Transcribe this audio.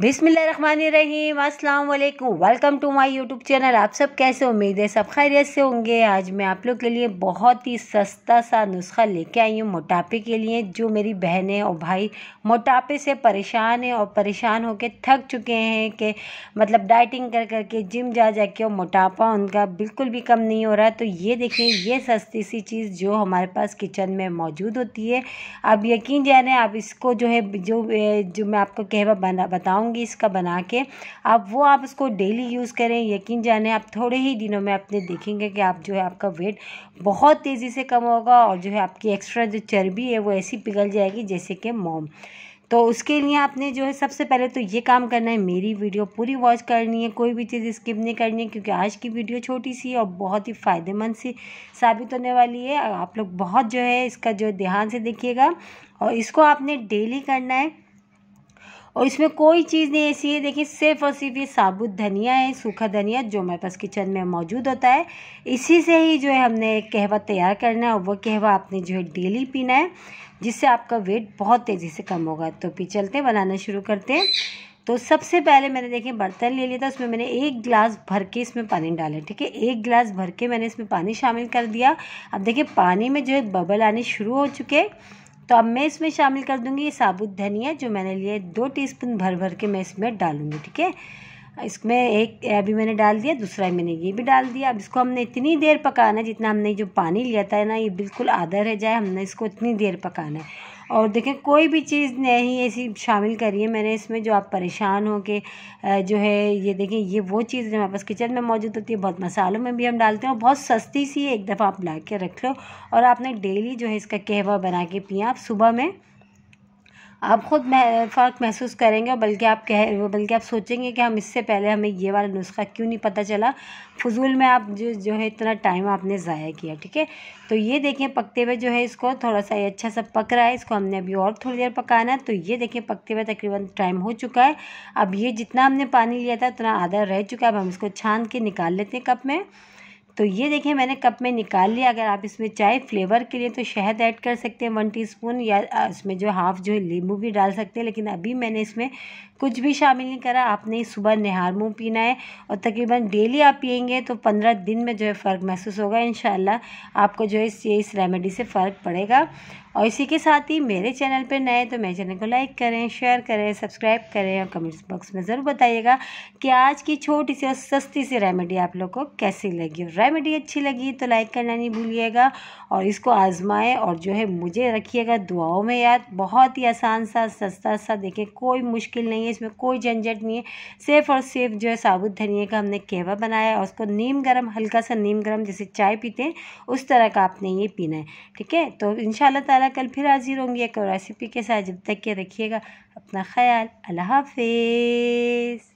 बिसमीम अस्सलाम वालेकुम welcome to my YouTube channel आप सब कैसे उम्मीद है सब खैरियत से होंगे आज मैं आप लोग के लिए बहुत ही सस्ता सा नुस्खा लेके आई हूँ मोटापे के लिए जो मेरी बहनें और भाई मोटापे से परेशान हैं और परेशान होकर थक चुके हैं कि मतलब डाइटिंग कर करके जिम जा जा के मोटापा उनका बिल्कुल भी कम नहीं हो रहा तो ये देखिए ये सस्ती सी चीज़ जो हमारे पास किचन में मौजूद होती है आप यकीन जाने आप इसको जो है जो जो मैं आपको कहवा बना बताऊँ बताऊंगी इसका बना के आप वो आप उसको डेली यूज़ करें यकीन जाने आप थोड़े ही दिनों में अपने देखेंगे कि आप जो है आपका वेट बहुत तेज़ी से कम होगा और जो है आपकी एक्स्ट्रा जो चर्बी है वो ऐसी पिघल जाएगी जैसे कि मोम तो उसके लिए आपने जो है सबसे पहले तो ये काम करना है मेरी वीडियो पूरी वॉच करनी है कोई भी चीज़ स्किप नहीं करनी है क्योंकि आज की वीडियो छोटी सी और बहुत ही फ़ायदेमंद सी साबित होने वाली है आप लोग बहुत जो है इसका जो ध्यान से देखिएगा और इसको आपने डेली करना है और इसमें कोई चीज़ नहीं ऐसी है देखिए सिर्फ और सिर्फ ये साबुत धनिया है सूखा धनिया जो हमारे पास किचन में मौजूद होता है इसी से ही जो है हमने एक कहवा तैयार करना है और वह कहवा आपने जो है डेली पीना है जिससे आपका वेट बहुत तेज़ी से कम होगा तो फिर चलते बनाना शुरू करते हैं तो सबसे पहले मैंने देखिए बर्तन ले लिया था उसमें मैंने एक गिलास भर के इसमें पानी डाला ठीक है एक गिलास भर के मैंने इसमें पानी शामिल कर दिया अब देखिए पानी में जो है बबल आने शुरू हो चुके हैं तो अब मैं इसमें शामिल कर दूंगी साबुत धनिया जो मैंने लिए दो टीस्पून भर भर के मैं इसमें डालूंगी ठीक है इसमें एक अभी मैंने डाल दिया दूसरा मैंने ये भी डाल दिया अब इसको हमने इतनी देर पकाना है जितना हमने जो पानी लिया था ना ये बिल्कुल आधा रह जाए हमने इसको इतनी देर पकाना है और देखें कोई भी चीज़ नहीं ऐसी शामिल करिए मैंने इसमें जो आप परेशान हो के जो है ये देखें ये वो चीज़ जो हमारे पास किचन में मौजूद होती है बहुत मसालों में भी हम डालते हैं और बहुत सस्ती सी एक दफ़ा आप ला के रख लो और आपने डेली जो है इसका कहवा बना के पिया आप सुबह में आप ख़ुद फ़र्क महसूस करेंगे बल्कि आप कह बल्कि आप सोचेंगे कि हम इससे पहले हमें ये वाला नुस्खा क्यों नहीं पता चला फजूल में आप जो जो है इतना टाइम आपने ज़ाया किया ठीक है तो ये देखें पकते हुए जो है इसको थोड़ा सा ये अच्छा सा पक रहा है इसको हमने अभी और थोड़ी देर पकाना है तो ये देखें पकते हुए तकरीबन टाइम हो चुका है अब ये जितना हमने पानी लिया था उतना आधा रह चुका है अब हम इसको छान के निकाल लेते हैं कप में तो ये देखिए मैंने कप में निकाल लिया अगर आप इसमें चाय फ्लेवर के लिए तो शहद ऐड कर सकते हैं वन टीस्पून या इसमें जो हाफ़ जो है नींबू भी डाल सकते हैं लेकिन अभी मैंने इसमें कुछ भी शामिल नहीं करा आपने सुबह नहार मुँह पीना है और तकरीबन डेली आप पियेंगे तो पंद्रह दिन में जो है फ़र्क महसूस होगा इन आपको जो है इस रेमेडी से फ़र्क पड़ेगा और इसी के साथ ही मेरे चैनल पर नए तो मेरे चैनल को लाइक करें शेयर करें सब्सक्राइब करें और कमेंट्स बॉक्स में ज़रूर बताइएगा कि आज की छोटी सी और सस्ती सी रेमेडी आप लोग को कैसी लगी और रेमेडी अच्छी लगी तो लाइक करना नहीं भूलिएगा और इसको आजमाएं और जो है मुझे रखिएगा दुआओं में याद बहुत ही आसान सा सस्ता सा देखें कोई मुश्किल नहीं है इसमें कोई झंझट नहीं है सिर्फ और सिर्फ जो है साबुत धनिया का हमने कहवा बनाया और उसको नीम गर्म हल्का सा नीम गर्म जैसे चाय पीते हैं उस तरह का आपने ये पीना है ठीक है तो इन ताला दोबारा कल फिर हाजिर होंगी एक और रेसिपी के साथ जब तक के रखिएगा अपना ख्याल अल्लाह हाफिज़